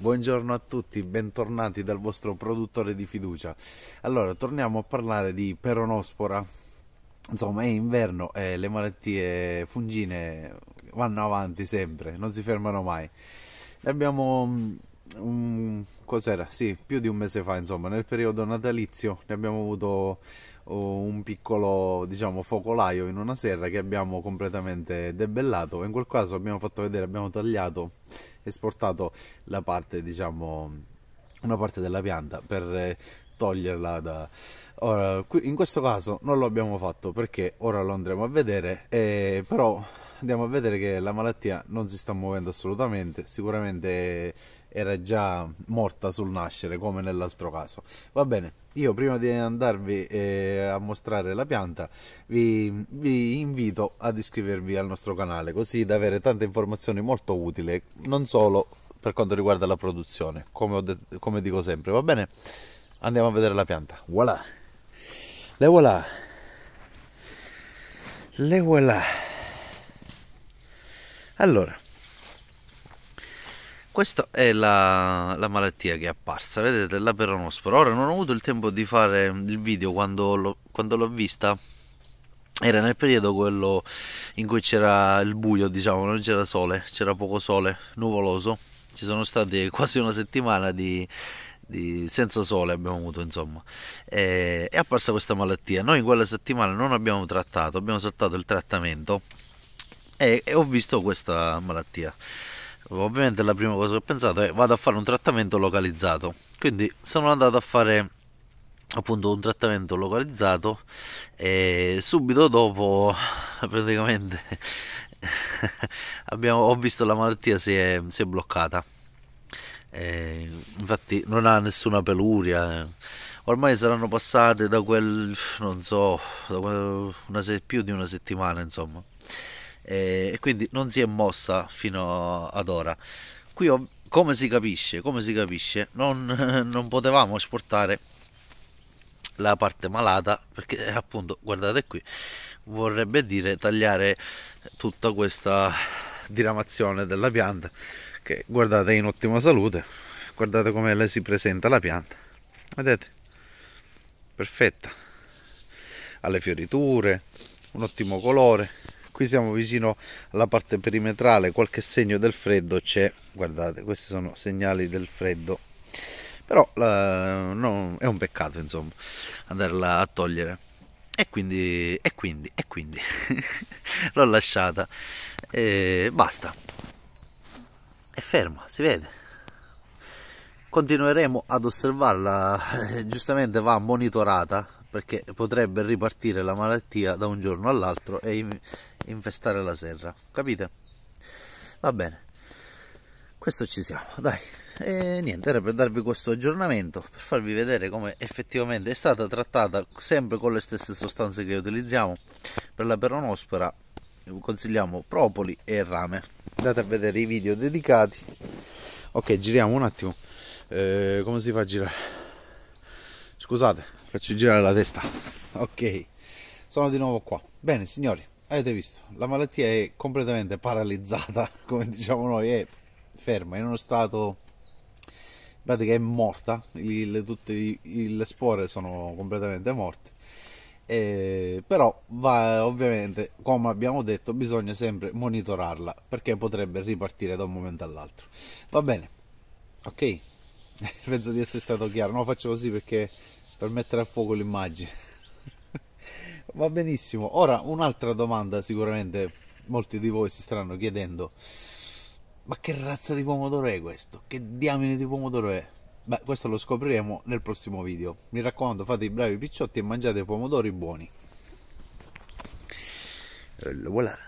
Buongiorno a tutti, bentornati dal vostro produttore di fiducia. Allora, torniamo a parlare di peronospora. Insomma, è inverno e eh, le malattie fungine vanno avanti sempre, non si fermano mai. Abbiamo mm, un, cos'era? Sì, più di un mese fa, insomma, nel periodo natalizio ne abbiamo avuto uh, un piccolo, diciamo, focolaio in una serra che abbiamo completamente debellato. In quel caso abbiamo fatto vedere, abbiamo tagliato esportato la parte, diciamo, una parte della pianta per eh, toglierla da... Ora, in questo caso non lo abbiamo fatto perché ora lo andremo a vedere, eh, però andiamo a vedere che la malattia non si sta muovendo assolutamente, sicuramente era già morta sul nascere come nell'altro caso va bene io prima di andarvi eh, a mostrare la pianta vi, vi, invito ad iscrivervi al nostro canale così da avere tante informazioni molto utili non solo per quanto riguarda la produzione come, detto, come dico sempre va bene andiamo a vedere la pianta voilà le voilà le voilà allora questa è la, la, malattia che è apparsa, vedete, la peronospora. Ora non ho avuto il tempo di fare il video quando l'ho vista, era nel periodo quello in cui c'era il buio, diciamo, non c'era sole, c'era poco sole, nuvoloso. Ci sono state quasi una settimana di, di, senza sole abbiamo avuto, insomma. E, è apparsa questa malattia. Noi in quella settimana non abbiamo trattato, abbiamo saltato il trattamento e, e ho visto questa malattia. Ovviamente la prima cosa che ho pensato è vado a fare un trattamento localizzato. Quindi sono andato a fare appunto un trattamento localizzato e subito dopo praticamente abbiamo, ho visto la malattia si è, si è bloccata. E infatti non ha nessuna peluria. Ormai saranno passate da quel, non so, da quel, una, più di una settimana insomma. Eh, e quindi non si è mossa fino ad ora. Qui ho, come si capisce, come si capisce non, non potevamo esportare la parte malata perché eh, appunto guardate qui vorrebbe dire tagliare tutta questa diramazione della pianta che guardate è in ottima salute guardate come si presenta la pianta vedete perfetta alle fioriture un ottimo colore qui siamo vicino alla parte perimetrale qualche segno del freddo c'è guardate questi sono segnali del freddo però la, no, è un peccato insomma andarla a togliere e quindi e quindi e quindi l'ho lasciata e basta è ferma si vede continueremo ad osservarla eh, giustamente va monitorata perché potrebbe ripartire la malattia da un giorno all'altro e infestare la serra, capite? Va bene, questo ci siamo, dai. E niente, era per darvi questo aggiornamento, per farvi vedere come effettivamente è stata trattata sempre con le stesse sostanze che utilizziamo per la peronospora. Consigliamo propoli e rame. Andate a vedere i video dedicati. Ok, giriamo un attimo. Eh, come si fa a girare? Scusate faccio girare la testa ok sono di nuovo qua bene signori avete visto la malattia è completamente paralizzata come diciamo noi è ferma in uno stato in pratica è morta il, tutte le spore sono completamente morte eh, però va ovviamente come abbiamo detto bisogna sempre monitorarla perché potrebbe ripartire da un momento all'altro va bene ok penso di essere stato chiaro lo faccio così perché per mettere a fuoco l'immagine. Va benissimo. Ora un'altra domanda sicuramente molti di voi si staranno chiedendo. Ma che razza di pomodoro è questo? Che diamine di pomodoro è? Beh, questo lo scopriremo nel prossimo video. Mi raccomando, fate i bravi picciotti e mangiate pomodori buoni. Eh, voilà.